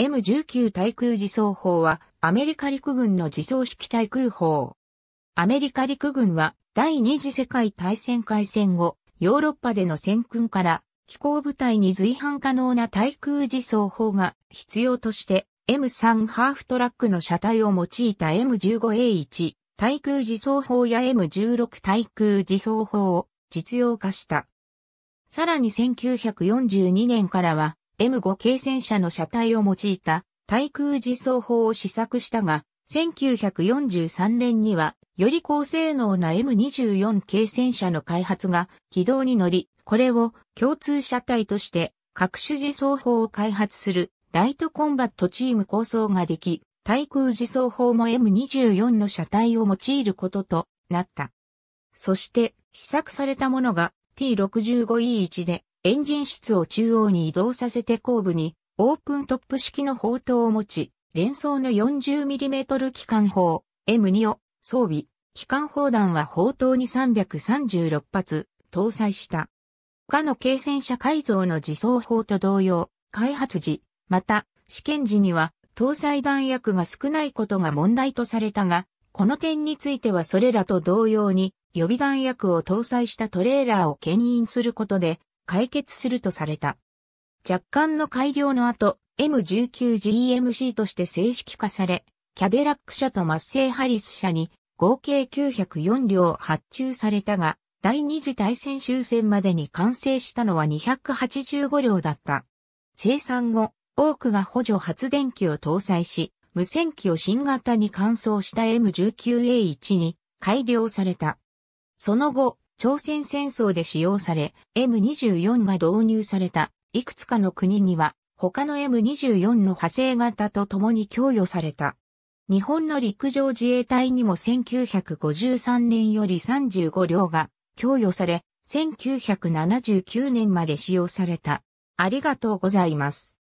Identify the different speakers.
Speaker 1: M19 対空自走砲はアメリカ陸軍の自走式対空砲。アメリカ陸軍は第二次世界大戦開戦後、ヨーロッパでの戦訓から飛行部隊に随伴可能な対空自走砲が必要として M3 ハーフトラックの車体を用いた M15A1 対空自走砲や M16 対空自走砲を実用化した。さらに1942年からは M5 軽戦車の車体を用いた対空自走砲を試作したが、1943年にはより高性能な M24 軽戦車の開発が軌道に乗り、これを共通車体として各種自走砲を開発するライトコンバットチーム構想ができ、対空自走砲も M24 の車体を用いることとなった。そして、試作されたものが T65E1 で、エンジン室を中央に移動させて後部にオープントップ式の砲塔を持ち、連装の 40mm 機関砲 M2 を装備。機関砲弾は砲塔に336発搭載した。他の軽戦車改造の自走砲と同様、開発時、また試験時には搭載弾薬が少ないことが問題とされたが、この点についてはそれらと同様に予備弾薬を搭載したトレーラーを牽引することで解決するとされた。若干の改良の後、M19GMC として正式化され、キャデラック社とマッセイハリス社に合計904両発注されたが、第二次大戦終戦までに完成したのは285両だった。生産後、多くが補助発電機を搭載し、無線機を新型に換装した M19A1 に改良された。その後、朝鮮戦争で使用され、M24 が導入されたいくつかの国には、他の M24 の派生型と共に供与された。日本の陸上自衛隊にも1953年より35両が供与され、1979年まで使用された。ありがとうございます。